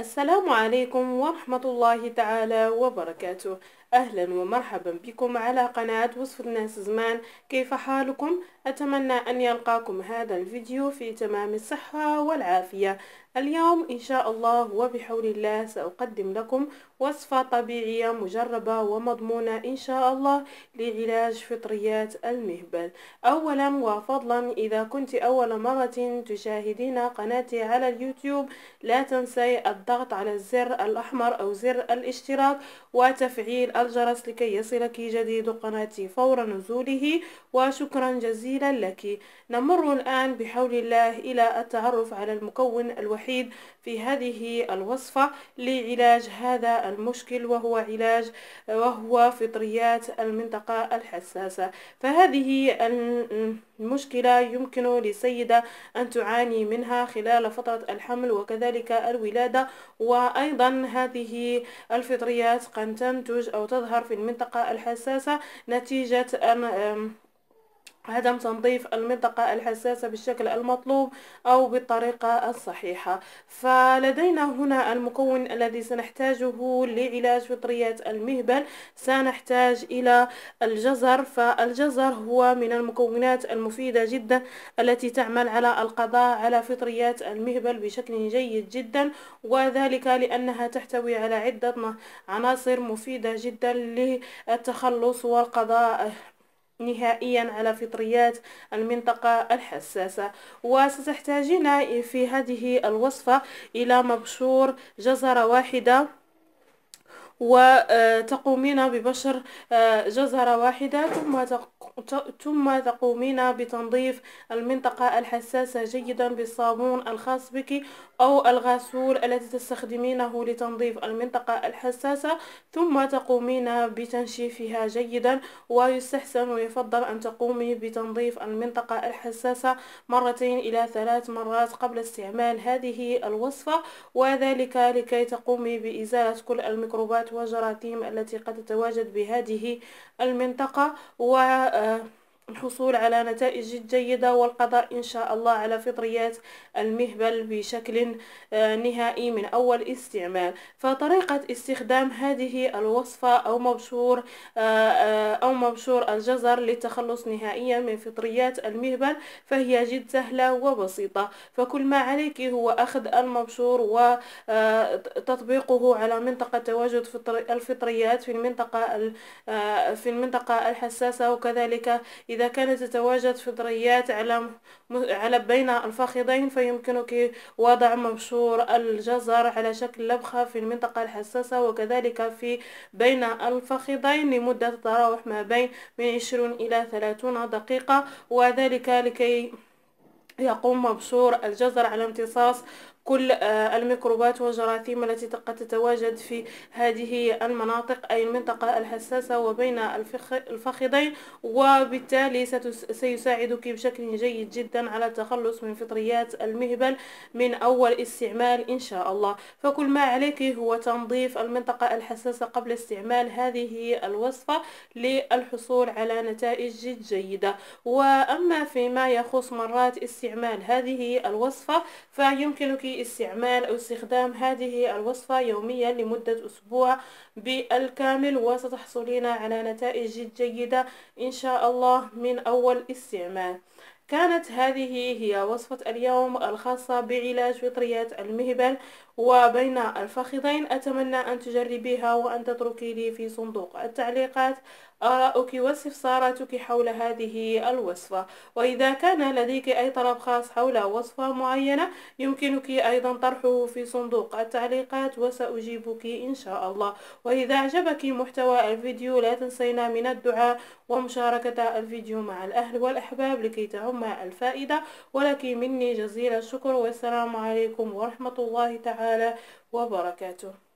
السلام عليكم ورحمة الله تعالى وبركاته أهلا ومرحبا بكم على قناة وصف الناس زمان كيف حالكم؟ أتمنى أن يلقاكم هذا الفيديو في تمام الصحة والعافية اليوم إن شاء الله وبحول الله سأقدم لكم وصفة طبيعية مجربة ومضمونة إن شاء الله لعلاج فطريات المهبل أولا وفضلا إذا كنت أول مرة تشاهدين قناتي على اليوتيوب لا تنسي الضغط على الزر الأحمر أو زر الاشتراك وتفعيل الجرس لكي يصلك جديد قناتي فور نزوله وشكرا جزيلا لك نمر الآن بحول الله إلى التعرف على المكون الوحيد الوحيد في هذه الوصفة لعلاج هذا المشكل وهو علاج وهو فطريات المنطقة الحساسة فهذه المشكلة يمكن للسيدة أن تعاني منها خلال فترة الحمل وكذلك الولادة وأيضا هذه الفطريات قد تنتج أو تظهر في المنطقة الحساسة نتيجة عدم تنظيف المنطقة الحساسة بالشكل المطلوب أو بالطريقة الصحيحة فلدينا هنا المكون الذي سنحتاجه لعلاج فطريات المهبل سنحتاج إلى الجزر فالجزر هو من المكونات المفيدة جدا التي تعمل على القضاء على فطريات المهبل بشكل جيد جدا وذلك لأنها تحتوي على عدة عناصر مفيدة جدا للتخلص والقضاء نهائيا على فطريات المنطقة الحساسة وستحتاجين في هذه الوصفة إلى مبشور جزرة واحدة وتقومين ببشر جزرة واحدة ثم تقومين ثم تقومين بتنظيف المنطقة الحساسة جيدا بالصابون الخاص بك أو الغسول الذي تستخدمينه لتنظيف المنطقة الحساسة ثم تقومين بتنشيفها جيدا ويستحسن ويفضل أن تقومي بتنظيف المنطقة الحساسة مرتين إلى ثلاث مرات قبل استعمال هذه الوصفة وذلك لكي تقومي بإزالة كل الميكروبات والجراثيم التي قد تتواجد بهذه المنطقة و Bye. الحصول على نتائج جيدة والقضاء إن شاء الله على فطريات المهبل بشكل آه، نهائي من أول استعمال فطريقة استخدام هذه الوصفة أو مبشور آه، آه، أو مبشور الجزر للتخلص نهائيا من فطريات المهبل فهي جد سهلة وبسيطة فكل ما عليك هو أخذ المبشور وتطبيقه على منطقة تواجد الفطريات في المنطقة في المنطقة الحساسة وكذلك إذا إذا كانت تتواجد فطريات على على بين الفخذين فيمكنك وضع مبشور الجزر على شكل لبخة في المنطقة الحساسة وكذلك في بين الفخذين لمدة تتراوح ما بين من 20 إلى 30 دقيقة وذلك لكي يقوم مبشور الجزر على امتصاص كل آه، الميكروبات والجراثيم التي قد تتواجد في هذه المناطق أي المنطقة الحساسة وبين الفخذين وبالتالي سيساعدك بشكل جيد جدا على التخلص من فطريات المهبل من أول استعمال إن شاء الله فكل ما عليك هو تنظيف المنطقة الحساسة قبل استعمال هذه الوصفة للحصول على نتائج جد جيدة وأما فيما يخص مرات استعمال هذه الوصفة فيمكنك استعمال أو استخدام هذه الوصفة يوميا لمدة أسبوع بالكامل وستحصلين على نتائج جيدة إن شاء الله من أول استعمال كانت هذه هي وصفة اليوم الخاصة بعلاج فطريات المهبل وبين الفخذين أتمنى أن تجربيها وأن تتركي لي في صندوق التعليقات آراءك آه، واستفساراتك حول هذه الوصفة وإذا كان لديك أي طلب خاص حول وصفة معينة يمكنك أيضا طرحه في صندوق التعليقات وسأجيبك إن شاء الله وإذا أعجبك محتوى الفيديو لا تنسينا من الدعاء ومشاركة الفيديو مع الأهل والأحباب لكي تعم وما الفائدة ولك مني جزيل الشكر والسلام عليكم ورحمة الله تعالى وبركاته